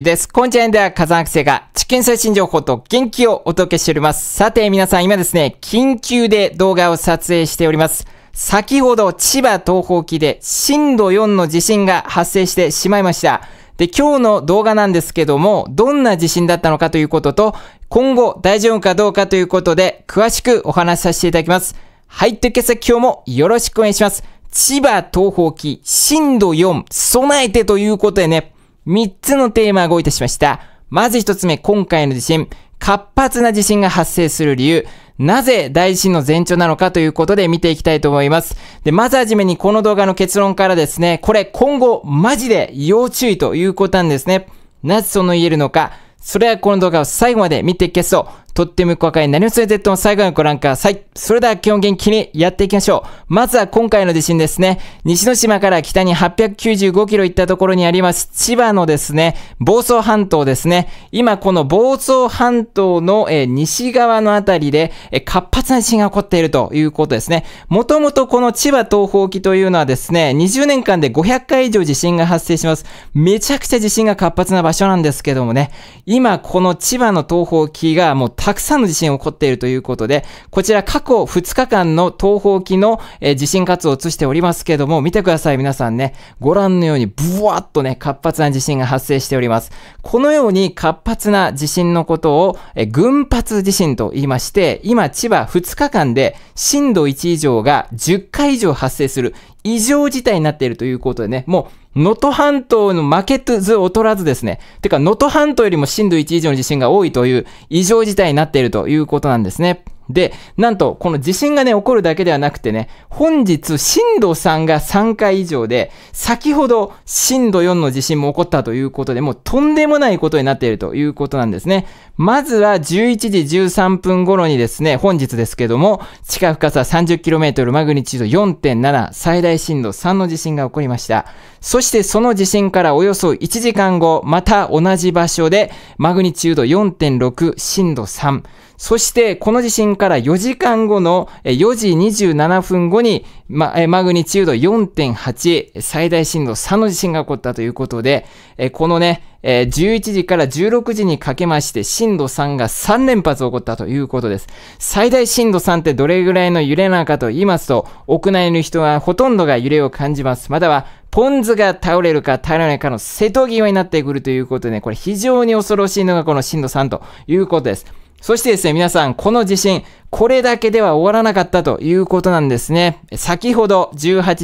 です。このチャンネルでは火山学生が地球最新情報と元気をお届けしております。さて皆さん今ですね、緊急で動画を撮影しております。先ほど千葉東方沖で震度4の地震が発生してしまいました。で、今日の動画なんですけども、どんな地震だったのかということと、今後大丈夫かどうかということで、詳しくお話しさせていただきます。はい、というわけで今日もよろしくお願いします。千葉東方沖震度4備えてということでね、3つのテーマをごいたしました。まず1つ目、今回の地震。活発な地震が発生する理由。なぜ大地震の前兆なのかということで見ていきたいと思います。で、まずはじめにこの動画の結論からですね、これ今後マジで要注意ということなんですね。なぜその言えるのか。それはこの動画を最後まで見ていけそう。とってもよい。り、何をする Z も最後までご覧ください。それでは基本元気にやっていきましょう。まずは今回の地震ですね。西之島から北に895キロ行ったところにあります、千葉のですね、房総半島ですね。今この房総半島の、えー、西側のあたりで、えー、活発な地震が起こっているということですね。もともとこの千葉東方沖というのはですね、20年間で500回以上地震が発生します。めちゃくちゃ地震が活発な場所なんですけどもね、今この千葉の東方沖がもうたくさんの地震が起こっているということで、こちら過去2日間の東方期の、地震活動を映しておりますけども、見てください皆さんね。ご覧のようにブワーッとね、活発な地震が発生しております。このように活発な地震のことを、群発地震と言いまして、今千葉2日間で震度1以上が10回以上発生する異常事態になっているということでね、もう能登半島の負けず劣らずですね。てか、能登半島よりも震度1以上の地震が多いという異常事態になっているということなんですね。で、なんと、この地震がね、起こるだけではなくてね、本日、震度3が3回以上で、先ほど、震度4の地震も起こったということで、もうとんでもないことになっているということなんですね。まずは、11時13分頃にですね、本日ですけども、地下深さ 30km、マグニチュード4.7、最大震度3の地震が起こりました。そして、その地震からおよそ1時間後、また同じ場所で、マグニチュード4.6、震度3、そして、この地震から4時間後の4時27分後に、マグニチュード4.8、最大震度3の地震が起こったということで、このね、11時から16時にかけまして、震度3が3連発起こったということです。最大震度3ってどれぐらいの揺れなのかと言いますと、屋内の人はほとんどが揺れを感じます。または、ポン酢が倒れるか倒れないかの瀬戸際になってくるということで、ね、これ非常に恐ろしいのがこの震度3ということです。そしてですね、皆さん、この地震、これだけでは終わらなかったということなんですね。先ほど18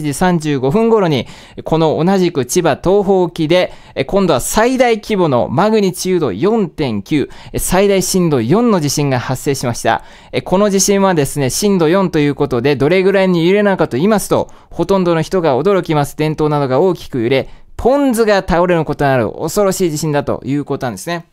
時35分頃に、この同じく千葉東方沖で、今度は最大規模のマグニチュード4.9、最大震度4の地震が発生しました。この地震はですね、震度4ということで、どれぐらいに揺れなのかと言いますと、ほとんどの人が驚きます。伝統などが大きく揺れ、ポン酢が倒れることになる恐ろしい地震だということなんですね。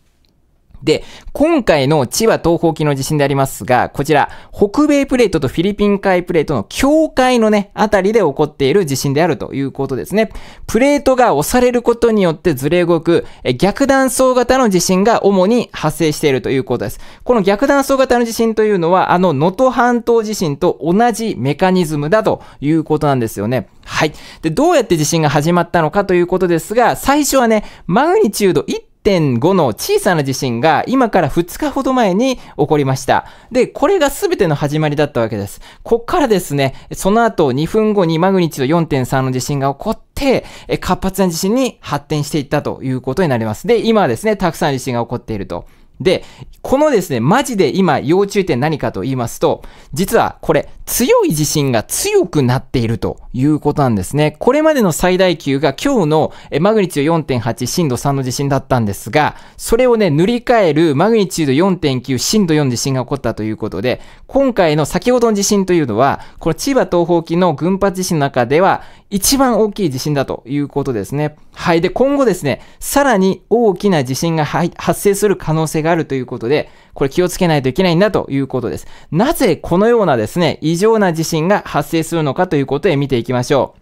で、今回の千葉東方沖の地震でありますが、こちら、北米プレートとフィリピン海プレートの境界のね、あたりで起こっている地震であるということですね。プレートが押されることによってずれ動く、逆断層型の地震が主に発生しているということです。この逆断層型の地震というのは、あの、能登半島地震と同じメカニズムだということなんですよね。はい。で、どうやって地震が始まったのかということですが、最初はね、マグニチュード1 1.5の小さな地震が今から2日ほど前に起こりました。で、これが全ての始まりだったわけです。こっからですね、その後2分後にマグニチュード4.3の地震が起こって、活発な地震に発展していったということになります。で、今はですね、たくさん地震が起こっていると。で、このですね、マジで今要注意点何かと言いますと、実はこれ強い地震が強くなっているということなんですね。これまでの最大級が今日のマグニチュード4.8震度3の地震だったんですが、それをね、塗り替えるマグニチュード4.9震度4地震が起こったということで、今回の先ほどの地震というのは、この千葉東方沖の群発地震の中では一番大きい地震だということですね。はい。で、今後ですね、さらに大きな地震が発生する可能性ががあるということで、これ気をつけないといけないんだということです。なぜこのようなですね、異常な地震が発生するのかということで見ていきましょう。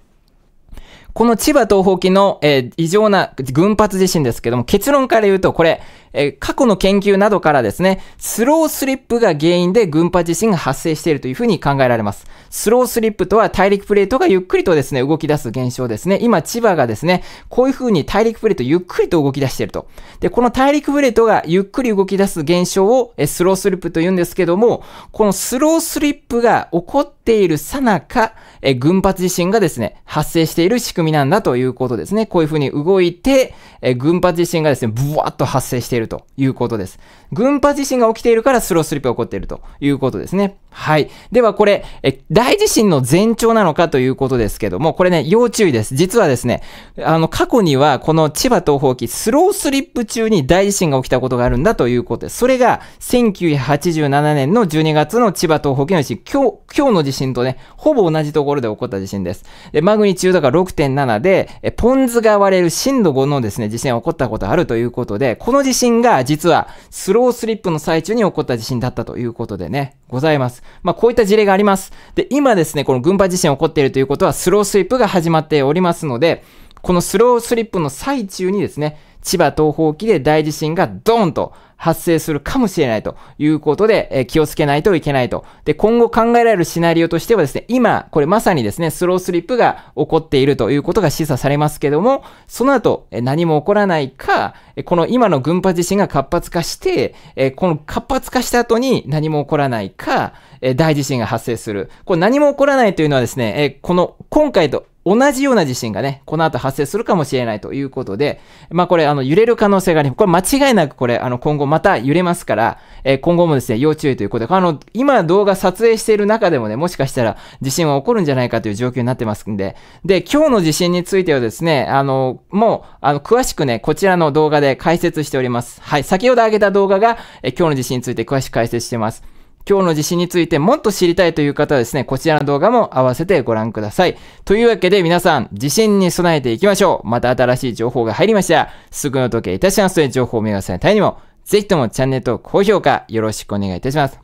この千葉東方沖の、えー、異常な群発地震ですけども、結論から言うと、これ、え過去の研究などからですね、スロースリップが原因で群発地震が発生しているというふうに考えられます。スロースリップとは大陸プレートがゆっくりとですね、動き出す現象ですね。今、千葉がですね、こういうふうに大陸プレートゆっくりと動き出していると。で、この大陸プレートがゆっくり動き出す現象をえスロースリップと言うんですけども、このスロースリップが起こっているさなか、え群発地震がですね、発生している仕組みなんだということですね。こういうふうに動いて、え群発地震がですね、ブワーッと発生している。いるということです。群発地震が起きているからスロースリップが起こっているということですね。はい。ではこれ、え、大地震の前兆なのかということですけども、これね、要注意です。実はですね、あの、過去にはこの千葉東方期、スロースリップ中に大地震が起きたことがあるんだということです。それが、1987年の12月の千葉東方沖の地震、今日、今日の地震とね、ほぼ同じところで起こった地震です。で、マグニチュードが6.7で、ポンズが割れる震度5のですね、地震が起こったことあるということで、この地震震が実はスロースリップの最中に起こった地震だったということでね、ございます。まあ、こういった事例があります。で、今ですね、この群馬地震起こっているということはスロースリップが始まっておりますので、このスロースリップの最中にですね、千葉東方沖で大地震がドーンと発生するかもしれないということで、え気をつけないといけないと。で、今後考えられるシナリオとしてはですね、今、これまさにですね、スロースリップが起こっているということが示唆されますけども、その後、え何も起こらないか、えこの今の群発地震が活発化して、えこの活発化した後に何も起こらないか、え大地震が発生する。これ何も起こらないというのはですね、えこの今回と同じような地震がね、この後発生するかもしれないということで、まあこれ、あの、揺れる可能性があります。これ間違いなくこれ、あの、今後また揺れますから、えー、今後もですね、要注意ということで、あの、今動画撮影している中でもね、もしかしたら地震は起こるんじゃないかという状況になってますんで、で、今日の地震についてはですね、あの、もう、あの、詳しくね、こちらの動画で解説しております。はい、先ほど上げた動画が、えー、今日の地震について詳しく解説してます。今日の地震についてもっと知りたいという方はですね、こちらの動画も合わせてご覧ください。というわけで皆さん、地震に備えていきましょう。また新しい情報が入りましたら、すぐの時計いたしますので情報を見逃さないためにも、ぜひともチャンネルと高評価よろしくお願いいたします。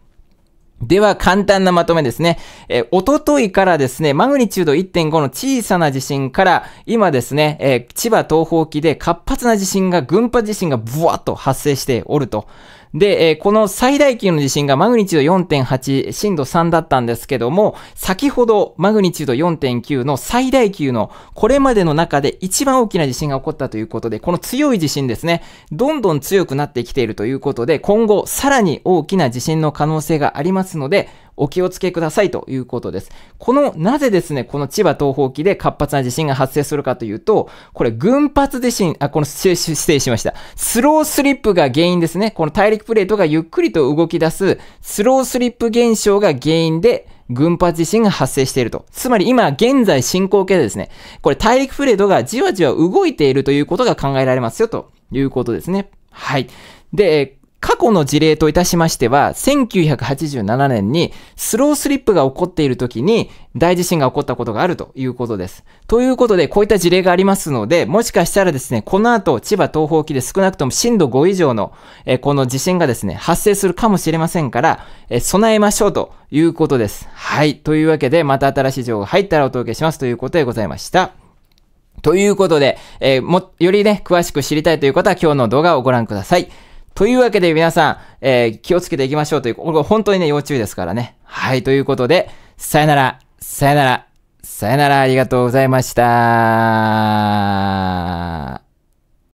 では、簡単なまとめですね。えー、おとといからですね、マグニチュード1.5の小さな地震から、今ですね、えー、千葉東方沖で活発な地震が、群発地震がブワッと発生しておると。で、えー、この最大級の地震がマグニチュード4.8、震度3だったんですけども、先ほどマグニチュード4.9の最大級の、これまでの中で一番大きな地震が起こったということで、この強い地震ですね、どんどん強くなってきているということで、今後さらに大きな地震の可能性がありますので、お気をつけくださいということです。この、なぜですね、この千葉東方沖で活発な地震が発生するかというと、これ、群発地震、あ、この、失礼しました。スロースリップが原因ですね。この大陸プレートがゆっくりと動き出す、スロースリップ現象が原因で、群発地震が発生していると。つまり今現在進行形でですね、これ大陸プレートがじわじわ動いているということが考えられますよということですね。はい。で、過去の事例といたしましては、1987年にスロースリップが起こっている時に大地震が起こったことがあるということです。ということで、こういった事例がありますので、もしかしたらですね、この後、千葉東方沖で少なくとも震度5以上の、えこの地震がですね、発生するかもしれませんから、え備えましょうということです。はい。というわけで、また新しい情報が入ったらお届けしますということでございました。ということで、えー、も、よりね、詳しく知りたいという方は今日の動画をご覧ください。というわけで皆さん、えー、気をつけていきましょうという、これ本当にね、要注意ですからね。はい、ということで、さよなら、さよなら、さよなら、ありがとうございました。